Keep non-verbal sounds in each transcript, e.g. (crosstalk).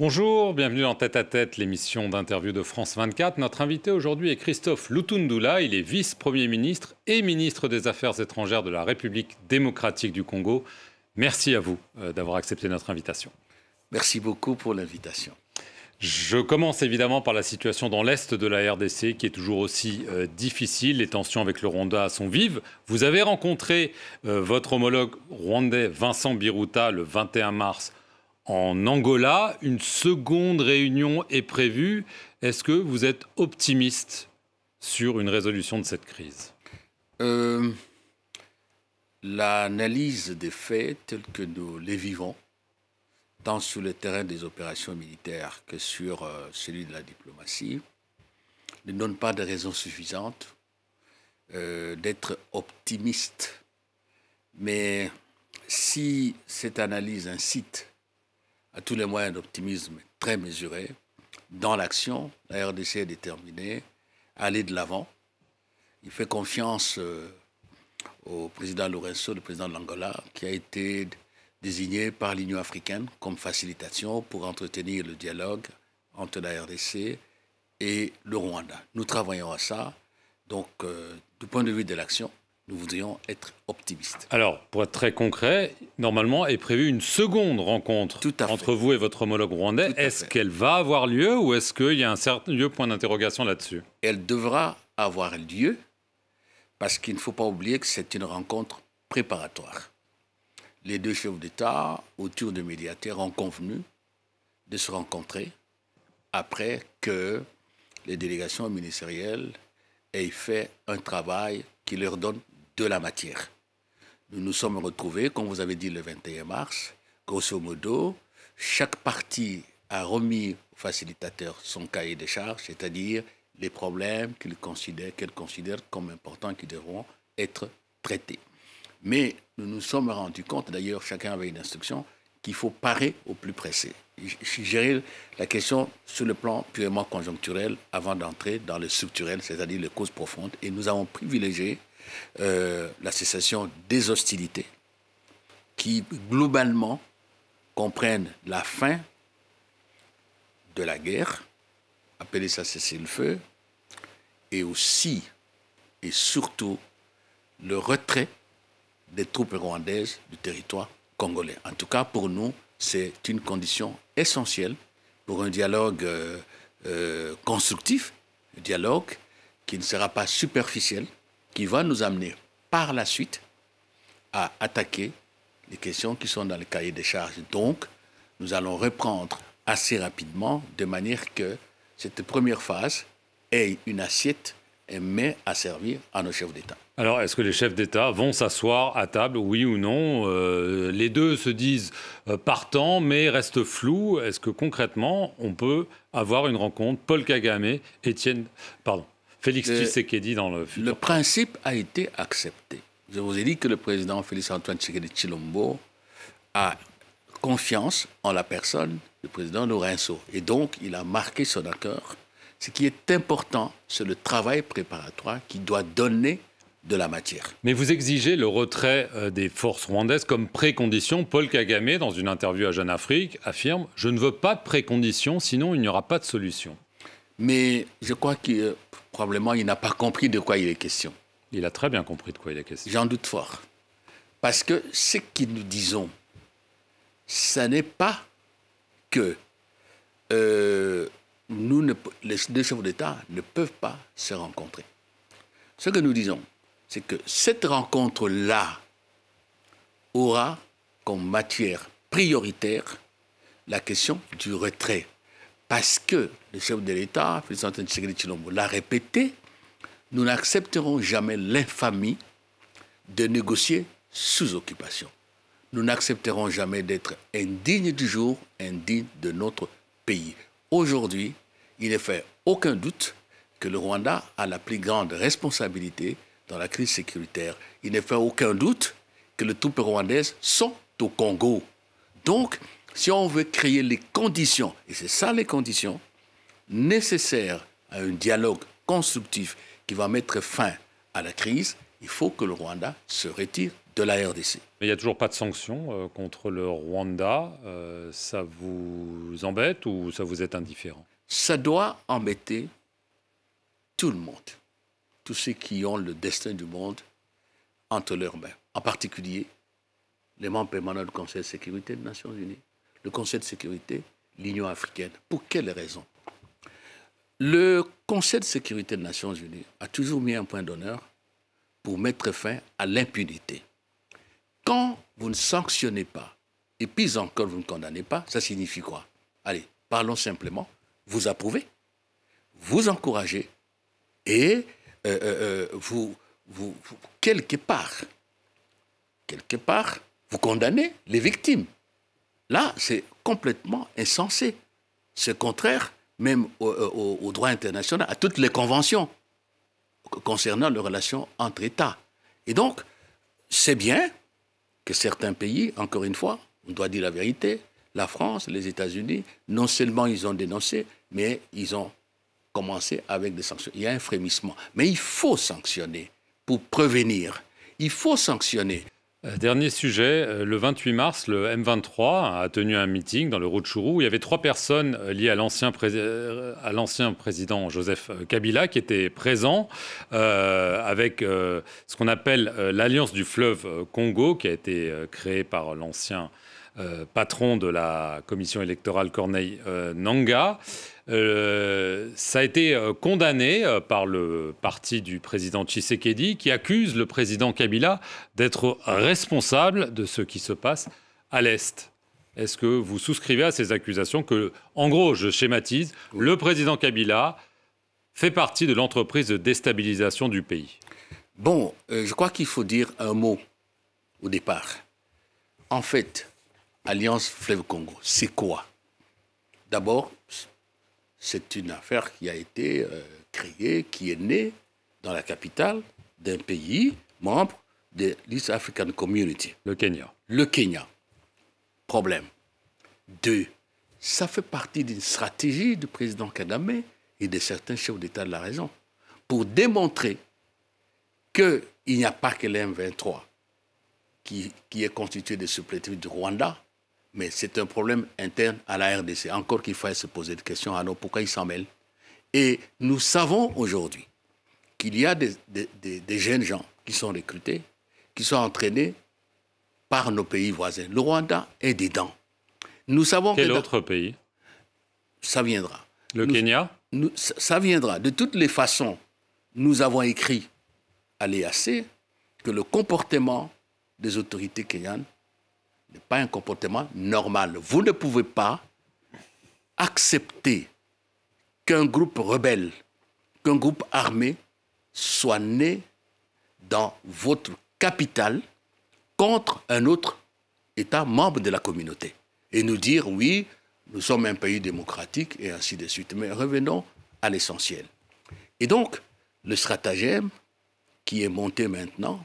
Bonjour, bienvenue dans Tête à Tête, l'émission d'interview de France 24. Notre invité aujourd'hui est Christophe Lutundula. Il est vice-premier ministre et ministre des Affaires étrangères de la République démocratique du Congo. Merci à vous euh, d'avoir accepté notre invitation. Merci beaucoup pour l'invitation. Je commence évidemment par la situation dans l'Est de la RDC qui est toujours aussi euh, difficile. Les tensions avec le Rwanda sont vives. Vous avez rencontré euh, votre homologue rwandais Vincent Biruta le 21 mars en Angola. Une seconde réunion est prévue. Est-ce que vous êtes optimiste sur une résolution de cette crise euh, L'analyse des faits tels que nous les vivons, tant sur le terrain des opérations militaires que sur euh, celui de la diplomatie, ne donne pas de raisons suffisantes euh, d'être optimiste. Mais si cette analyse incite à tous les moyens d'optimisme très mesurés. Dans l'action, la RDC est déterminée à aller de l'avant. Il fait confiance euh, au président Lorenzo, le président de l'Angola, qui a été désigné par l'Union africaine comme facilitation pour entretenir le dialogue entre la RDC et le Rwanda. Nous travaillons à ça. Donc, euh, du point de vue de l'action, nous voudrions être optimistes. Alors, pour être très concret, normalement est prévue une seconde rencontre entre vous et votre homologue rwandais. Est-ce qu'elle va avoir lieu ou est-ce qu'il y a un certain lieu, point d'interrogation là-dessus Elle devra avoir lieu parce qu'il ne faut pas oublier que c'est une rencontre préparatoire. Les deux chefs d'État, autour de médiateurs, ont convenu de se rencontrer après que les délégations ministérielles aient fait un travail qui leur donne de la matière. Nous nous sommes retrouvés, comme vous avez dit, le 21 mars. Grosso modo, chaque partie a remis au facilitateur son cahier des charges, c'est-à-dire les problèmes qu'il considère, qu'elle considère comme importants qui devront être traités. Mais nous nous sommes rendus compte, d'ailleurs chacun avait une instruction, qu'il faut parer au plus pressé. géré la question sur le plan purement conjoncturel avant d'entrer dans le structurel, c'est-à-dire les causes profondes. Et nous avons privilégié euh, la cessation des hostilités, qui globalement comprennent la fin de la guerre, appeler ça cessez-le-feu, et aussi et surtout le retrait des troupes rwandaises du territoire congolais. En tout cas, pour nous, c'est une condition essentielle pour un dialogue euh, euh, constructif, un dialogue qui ne sera pas superficiel, qui va nous amener par la suite à attaquer les questions qui sont dans le cahier des charges. Donc, nous allons reprendre assez rapidement de manière que cette première phase ait une assiette et met à servir à nos chefs d'État. Alors, est-ce que les chefs d'État vont s'asseoir à table, oui ou non euh, Les deux se disent euh, partants, mais restent flous. Est-ce que concrètement, on peut avoir une rencontre Paul Kagame, Étienne, pardon, Félix Tshisekedi dans le futur. Le principe a été accepté. Je vous ai dit que le président Félix-Antoine Tshisekedi Chilombo a confiance en la personne du président Lorenzo. Et donc, il a marqué son accord. Ce qui est important, c'est le travail préparatoire qui doit donner de la matière. Mais vous exigez le retrait euh, des forces rwandaises comme précondition. Paul Kagame, dans une interview à Jeune Afrique, affirme Je ne veux pas de précondition, sinon il n'y aura pas de solution. Mais je crois que euh, probablement il n'a pas compris de quoi il est question. Il a très bien compris de quoi il est question. J'en doute fort. Parce que ce que nous disons, ce n'est pas que euh, nous les deux chefs d'État ne peuvent pas se rencontrer. Ce que nous disons, c'est que cette rencontre-là aura comme matière prioritaire la question du retrait parce que le chef de l'État, président Tshisekedi Chilombo, l'a répété, nous n'accepterons jamais l'infamie de négocier sous occupation. Nous n'accepterons jamais d'être indignes du jour, indignes de notre pays. Aujourd'hui, il ne fait aucun doute que le Rwanda a la plus grande responsabilité dans la crise sécuritaire. Il ne fait aucun doute que les troupes rwandaises sont au Congo. Donc, si on veut créer les conditions, et c'est ça les conditions, nécessaires à un dialogue constructif qui va mettre fin à la crise, il faut que le Rwanda se retire de la RDC. Mais il n'y a toujours pas de sanctions euh, contre le Rwanda. Euh, ça vous embête ou ça vous est indifférent Ça doit embêter tout le monde, tous ceux qui ont le destin du monde entre leurs mains, en particulier les membres permanents du Conseil de sécurité des Nations Unies le Conseil de sécurité, l'Union africaine. Pour quelles raisons Le Conseil de sécurité des Nations Unies a toujours mis un point d'honneur pour mettre fin à l'impunité. Quand vous ne sanctionnez pas, et puis encore, vous ne condamnez pas, ça signifie quoi Allez, parlons simplement, vous approuvez, vous encouragez, et euh, euh, euh, vous, quelque part, quelque part, vous condamnez les victimes. Là, c'est complètement insensé. C'est contraire même euh, au, au, droit international, à toutes les conventions concernant les relations entre États. Et donc, c'est bien que certains pays, encore une fois, on doit dire la vérité, la France, les États-Unis, non seulement ils ont dénoncé, mais ils ont commencé avec des sanctions. Il y a un frémissement. Mais il faut sanctionner pour prévenir. Il faut sanctionner. Euh, dernier sujet, euh, le 28 mars, le M23 a tenu un meeting dans le Rutshuru il y avait trois personnes euh, liées à l'ancien, président Joseph Kabila qui étaient présents avec ce qu'on appelle l'Alliance du fleuve Congo qui a été créée par l'ancien euh, patron de la commission électorale Corneille euh, Nanga. Euh, ça a été condamné par le parti du président Tshisekedi qui accuse le président Kabila d'être responsable de ce qui se passe à l'Est. Est-ce que vous souscrivez à ces accusations que, en gros, je schématise, le président Kabila fait partie de l'entreprise de déstabilisation du pays Bon, je crois qu'il faut dire un mot au départ. En fait, Alliance Fleuve Congo, c'est quoi D'abord, c'est une affaire qui a été euh, créée, qui est née dans la capitale d'un pays membre de l'East African Community. Le Kenya. Le Kenya. Problème. Deux, ça fait partie d'une stratégie du président Kagame et de certains chefs d'État de la région pour démontrer qu'il n'y a pas que l'M23 qui, qui est constitué de supplétifs du Rwanda, mais c'est un problème interne à la RDC. Encore qu'il faille se poser des questions, alors pourquoi ils s'en mêlent Et nous savons aujourd'hui qu'il y a des, jeunes gens qui sont recrutés, qui sont entraînés par nos pays voisins. Le Rwanda est dedans. Nous savons Quel autre pays Ça viendra. Le Kenya Ça viendra. De toutes les façons, nous avons écrit à l'EAC que le comportement des autorités kenyanes n'est pas un comportement normal. Vous ne pouvez pas accepter qu'un groupe rebelle, qu'un groupe armé soit né dans votre capitale contre un autre État membre de la communauté et nous dire oui, nous sommes un pays démocratique et ainsi de suite. Mais revenons à l'essentiel. Et donc, le stratagème qui est monté maintenant,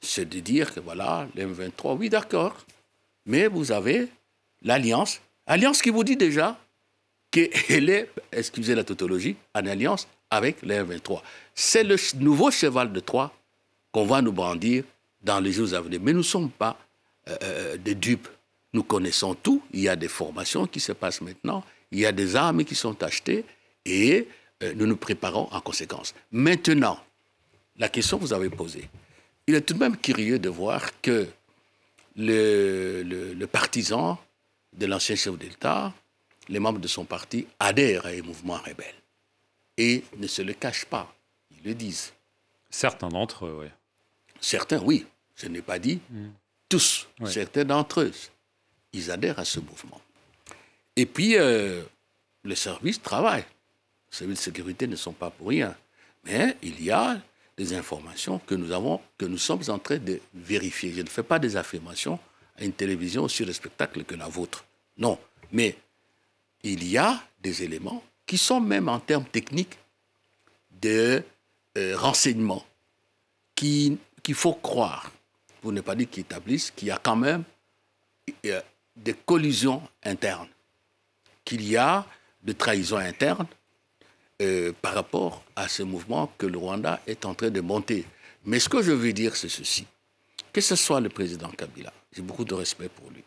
c'est de dire que voilà, l'M23, oui d'accord, mais vous avez l'alliance, alliance qui vous dit déjà qu'elle est, excusez la tautologie, en alliance avec les 23 C'est le nouveau cheval de Troie qu'on va nous brandir dans les jours à venir. Mais nous ne sommes pas euh, euh, des dupes. Nous connaissons tout. Il y a des formations qui se passent maintenant. Il y a des armes qui sont achetées et euh, nous nous préparons en conséquence. Maintenant, la question que vous avez posée, il est tout de même curieux de voir que le, partisan de l'ancien chef d'État, les membres de son parti adhèrent à un mouvement rebelle et ne se le cachent pas. Ils le disent. Certains d'entre eux, oui. Certains, oui. Je n'ai pas dit mm. tous. Certains d'entre eux, ils adhèrent à ce mouvement. Et puis, euh, les services travaillent. Les services de sécurité ne sont pas pour rien. Mais il y a des informations que nous avons, que nous sommes en train de vérifier. Je ne fais pas des affirmations à une télévision sur le spectacle que la vôtre. Non. Mais il y a des éléments qui sont même en termes techniques de euh, renseignements renseignements qu'il faut croire, pour ne pas dire qu'ils établissent, qu'il y a quand même euh, des collisions internes, qu'il y a des trahisons internes, euh, par rapport à ce mouvement que le Rwanda est en train de monter. Mais ce que je veux dire, c'est ceci. Que ce soit le président Kabila, j'ai beaucoup de respect pour lui.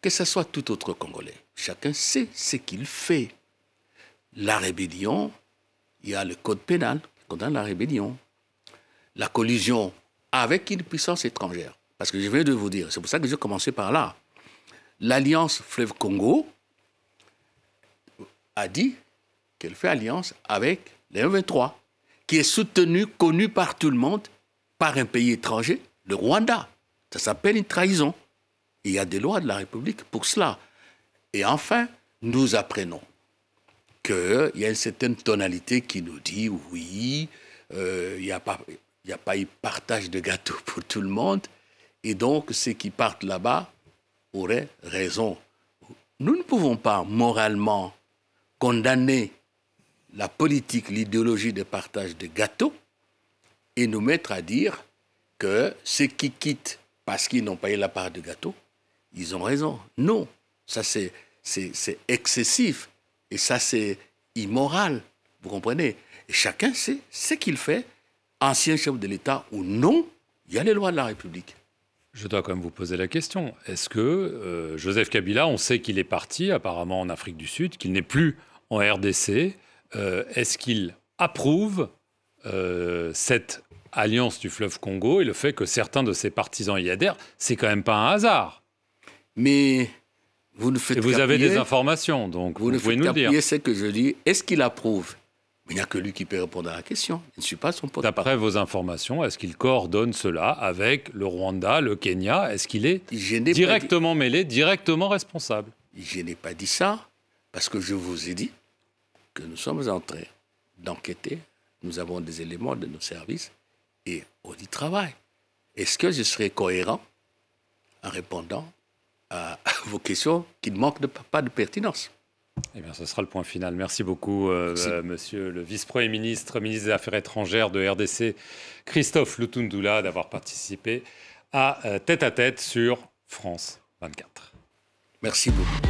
Que ce soit tout autre Congolais, chacun sait ce qu'il fait. La rébellion, il y a le code pénal qui condamne la rébellion. La collusion avec une puissance étrangère. Parce que je viens de vous dire, c'est pour ça que j'ai commencé par là. L'alliance Fleuve Congo a dit qu'elle fait alliance avec les 23 qui est soutenu, connu par tout le monde, par un pays étranger, le Rwanda. Ça s'appelle une trahison. Il y a des lois de la République pour cela. Et enfin, nous apprenons qu'il y a une certaine tonalité qui nous dit oui, euh, il n'y a, pas, a pas eu partage de gâteau pour tout le monde. Et donc, ceux qui partent là-bas auraient raison. Nous ne pouvons pas moralement condamner la politique, l'idéologie de partage de gâteaux et nous mettre à dire que ceux qui quittent parce qu'ils n'ont pas eu la part de gâteau, ils ont raison. Non, ça c'est excessif et ça c'est immoral, vous comprenez et Chacun sait ce qu'il fait, ancien chef de l'État ou non, il y a les lois de la République. Je dois quand même vous poser la question. Est-ce que euh, Joseph Kabila, on sait qu'il est parti apparemment en Afrique du Sud, qu'il n'est plus en RDC euh, est-ce qu'il approuve euh, cette alliance du fleuve Congo et le fait que certains de ses partisans y adhèrent C'est quand même pas un hasard. Mais vous ne faites et vous avez des informations, donc vous, ne pouvez nous dire. ce que je dis. Est-ce qu'il approuve il n'y a que lui qui peut répondre à la question. Je ne suis pas son porte D'après vos informations, est-ce qu'il coordonne cela avec le Rwanda, le Kenya Est-ce qu'il est, directement mêlé, directement responsable Je n'ai pas dit ça, parce que je vous ai dit nous sommes en train d'enquêter, nous avons des éléments de nos services et on y travaille. Est-ce que je serai cohérent en répondant à (laughs) vos questions qui ne manquent de, pas de pertinence eh bien, ce sera le point final. Merci beaucoup, euh, euh, monsieur le vice-premier ministre, ministre des Affaires étrangères de RDC, Christophe Lutundula, d'avoir participé à euh, Tête à Tête sur France 24. Merci beaucoup.